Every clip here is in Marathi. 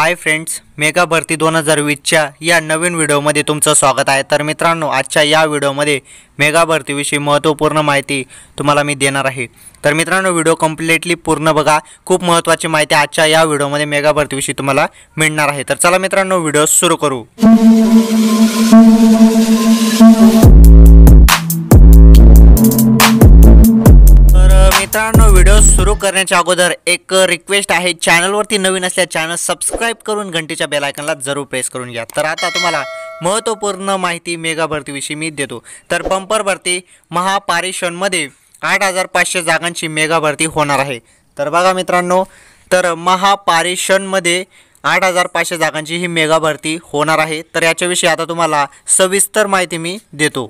हाय फ्रेंड्स मेगा भरती दोन हजार वीसच्या या नवीन व्हिडिओमध्ये तुमचं स्वागत आहे तर मित्रांनो आजच्या या व्हिडिओमध्ये मेगा भरतीविषयी महत्त्वपूर्ण माहिती तुम्हाला मी देणार आहे तर मित्रांनो व्हिडिओ कम्प्लिटली पूर्ण बघा खूप महत्त्वाची माहिती आजच्या या व्हिडिओमध्ये मेगा भरतीविषयी तुम्हाला मिळणार आहे तर चला मित्रांनो व्हिडिओ सुरू करू मित्रांनो व्हिडिओ सुरू करण्याच्या अगोदर एक रिक्वेस्ट आहे चॅनलवरती नवीन असल्या चॅनल सबस्क्राईब करून घंटीच्या बेलायकनला जरूर प्रेस करून घ्या तर आता तुम्हाला महत्त्वपूर्ण माहिती मेगा भरतीविषयी मी देतो तर पंपर भरती महापारिषणमध्ये आठ हजार पाचशे जागांची मेगा भरती होणार आहे तर बघा मित्रांनो तर महापारिषणमध्ये आठ हजार पाचशे जागांची ही मेगा भरती होणार आहे तर याच्याविषयी आता तुम्हाला सविस्तर माहिती मी देतो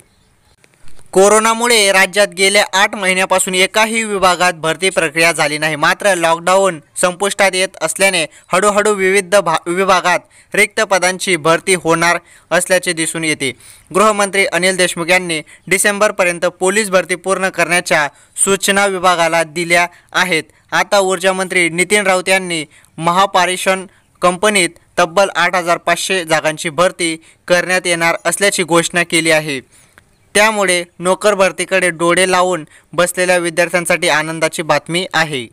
कोरोनामुळे राज्यात गेल्या आठ महिन्यापासून एकाही विभागात भरती प्रक्रिया झाली नाही मात्र लॉकडाऊन संपुष्टात येत असल्याने हळूहळू विविध भा विभागात रिक्त पदांची भरती होणार असल्याचे दिसून येते गृहमंत्री अनिल देशमुख यांनी डिसेंबरपर्यंत पोलीस भरती पूर्ण करण्याच्या सूचना विभागाला दिल्या आहेत आता ऊर्जामंत्री नितीन राऊत यांनी महापारेषण कंपनीत तब्बल आठ हजार पाचशे जागांची भरती करण्यात येणार असल्याची घोषणा केली आहे त्यामुळे नोकर भरतीकडे डोळे लावून बसलेल्या विद्यार्थ्यांसाठी आनंदाची बातमी आहे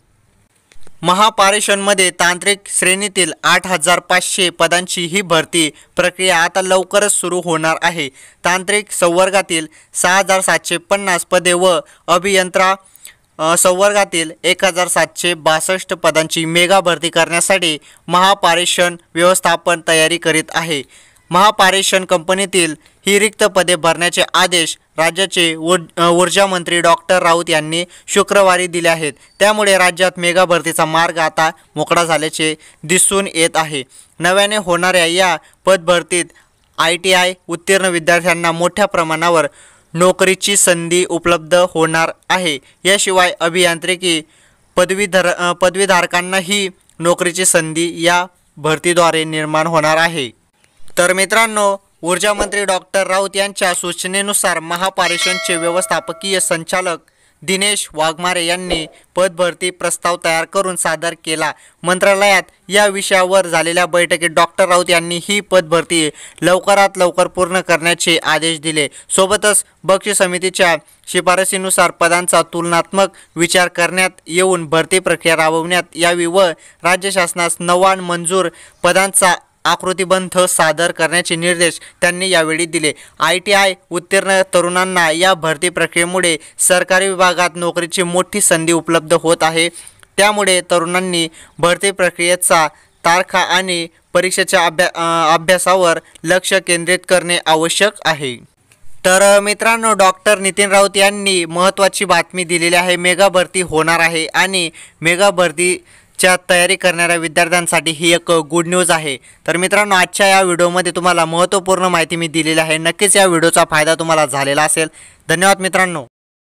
महापारेषणमध्ये तांत्रिक श्रेणीतील आठ हजार पाचशे पदांची ही भरती प्रक्रिया आता लवकरच सुरू होणार आहे तांत्रिक संवर्गातील सहा हजार सातशे पन्नास पदे व अभियंत्रा संवर्गातील एक हजार सातशे बासष्ट पदांची मेगा भरती करण्यासाठी महापारेषण व्यवस्थापन तयारी करीत आहे महापारेषण कंपनीतील ही रिक्त पदे भरण्याचे आदेश राज्याचे ऊर्जा मंत्री डॉक्टर राऊत यांनी शुक्रवारी दिले आहेत त्यामुळे राज्यात मेगा भरतीचा मार्ग आता मोकळा झाल्याचे दिसून येत आहे नव्याने होणाऱ्या या पदभरतीत आय टी आय उत्तीर्ण विद्यार्थ्यांना मोठ्या प्रमाणावर नोकरीची संधी उपलब्ध होणार आहे याशिवाय अभियांत्रिकी पदवीधर पदवीधारकांनाही नोकरीची संधी या भरतीद्वारे निर्माण होणार आहे तर मित्रांनो ऊर्जा मंत्री डॉक्टर राऊत यांच्या सूचनेनुसार महापारेषणचे व्यवस्थापकीय संचालक दिनेश वाघमारे यांनी पदभरती प्रस्ताव तयार करून सादर केला मंत्रालयात या विषयावर झालेल्या बैठकीत डॉक्टर राऊत यांनी ही पदभरती लवकरात लवकर पूर्ण करण्याचे आदेश दिले सोबतच बक्षी समितीच्या शिफारसीनुसार पदांचा तुलनात्मक विचार करण्यात येऊन भरती प्रक्रिया राबवण्यात यावी व राज्य शासनास नवान मंजूर पदांचा आकृतिबंध सादर करण्याचे निर्देश त्यांनी यावेळी दिले आय टी आय उत्तीर्ण तरुणांना या भरती प्रक्रियेमुळे सरकारी विभागात नोकरीची मोठी संधी उपलब्ध होत आहे त्यामुळे तरुणांनी भरती प्रक्रियेचा तारखा आणि परीक्षेच्या अभ्या अभ्यासावर लक्ष केंद्रित करणे आवश्यक आहे तर मित्रांनो डॉक्टर नितीन राऊत यांनी महत्त्वाची बातमी दिलेली आहे मेगा भरती होणार आहे आणि मेगा भरती च्या तयारी करणाऱ्या विद्यार्थ्यांसाठी ही एक गुड न्यूज आहे तर मित्रांनो आजच्या या व्हिडिओमध्ये तुम्हाला महत्त्वपूर्ण माहिती मी दिलेली आहे नक्कीच या व्हिडिओचा फायदा तुम्हाला झालेला असेल धन्यवाद मित्रांनो